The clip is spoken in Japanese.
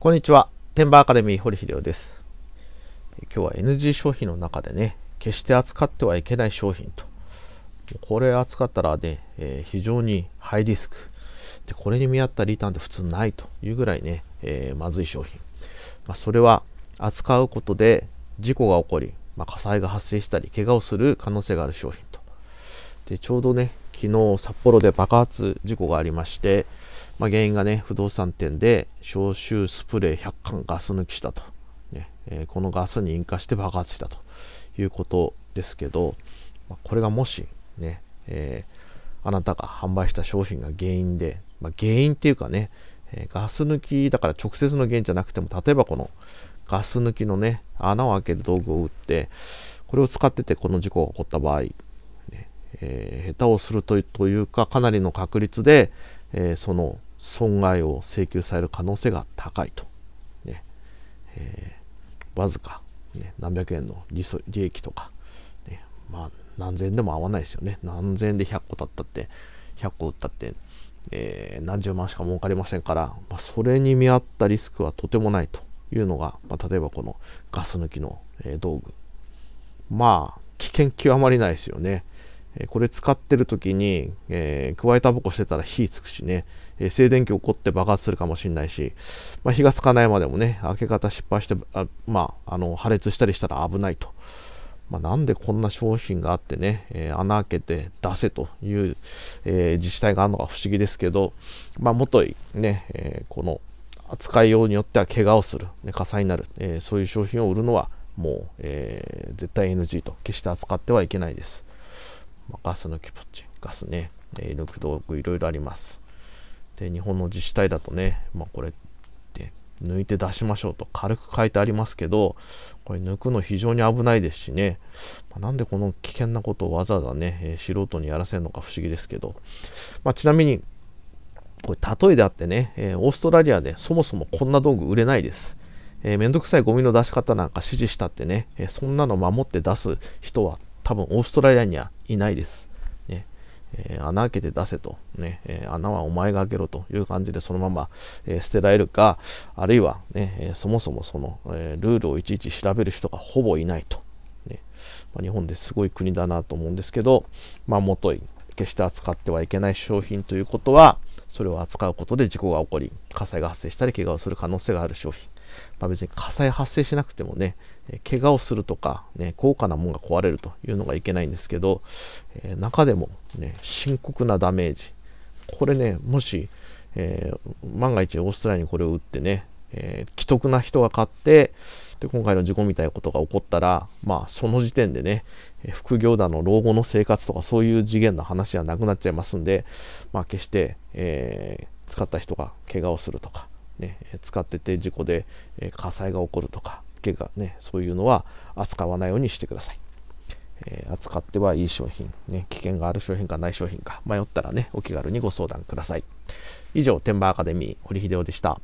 こんにちは。テンバーアカデミー堀秀夫です。今日は NG 商品の中でね、決して扱ってはいけない商品と。これ扱ったらね、えー、非常にハイリスク。で、これに見合ったリターンって普通ないというぐらいね、えー、まずい商品。まあ、それは扱うことで事故が起こり、まあ、火災が発生したり、怪我をする可能性がある商品と。で、ちょうどね、昨日札幌で爆発事故がありまして、まあ、原因がね、不動産店で消臭スプレー100缶ガス抜きしたと。ねえー、このガスに引火して爆発したということですけど、まあ、これがもしね、えー、あなたが販売した商品が原因で、まあ、原因っていうかね、えー、ガス抜きだから直接の原因じゃなくても、例えばこのガス抜きのね、穴を開ける道具を打って、これを使っててこの事故が起こった場合、えー、下手をするというかかなりの確率で、えー、その損害を請求される可能性が高いと、ねえー、わずか、ね、何百円の利利益とか、ね、まあ何千でも合わないですよね何千円で100個たったって100個売ったって、えー、何十万しか儲かりませんから、まあ、それに見合ったリスクはとてもないというのが、まあ、例えばこのガス抜きの、え道具まあ危険極まりないですよね。これ使ってる時に、えー、加えたぼこしてたら火つくしね、え静電気起こって爆発するかもしれないし、まあ、火がつかないまでもね、開け方失敗して、あまあ、あの破裂したりしたら危ないと。まあ、なんでこんな商品があってね、えー、穴開けて出せという、えー、自治体があるのが不思議ですけど、まあ、もとね、えー、この扱いようによっては怪我をする、ね、火災になる、えそういう商品を売るのはもう、え絶対 NG と決して扱ってはいけないです。まガス抜きプッチン、ガスね、えー、抜く道具いろいろあります。で、日本の自治体だとね、まあ、これって抜いて出しましょうと軽く書いてありますけど、これ抜くの非常に危ないですしね、まあ、なんでこの危険なことをわざわざね、えー、素人にやらせるのか不思議ですけど、まあ、ちなみに、これ例えであってね、えー、オーストラリアでそもそもこんな道具売れないです。えー、めんどくさいゴミの出し方なんか指示したってね、えー、そんなの守って出す人は多分オーストラリアにはいないです。ねえー、穴開けて出せと、ねえー、穴はお前が開けろという感じでそのまま、えー、捨てられるか、あるいはね、えそもそもその、えルールをいちいち調べる人がほぼいないと。ねまあ、日本ですごい国だなと思うんですけど、まあ、もとい、決して扱ってはいけない商品ということは、それを扱うことで事故が起こり、火災が発生したり、怪我をする可能性がある商品。まあ、別に火災発生しなくてもね、え怪我をするとか、ね、高価なものが壊れるというのがいけないんですけど、え中でも、ね、深刻なダメージ。これね、もし、えー、万が一オーストラリアにこれを打ってね、えー、既得な人が買って、で、今回の事故みたいなことが起こったら、まあ、その時点でね、副業だの老後の生活とかそういう次元の話はなくなっちゃいますんで、まあ、決して、えー、使った人が怪我をするとか、ね、使ってて事故で、え火災が起こるとか、怪我ね、そういうのは扱わないようにしてください。えー、扱ってはいい商品、ね、危険がある商品かない商品か、迷ったらね、お気軽にご相談ください。以上、天馬アカデミー、堀秀夫でした。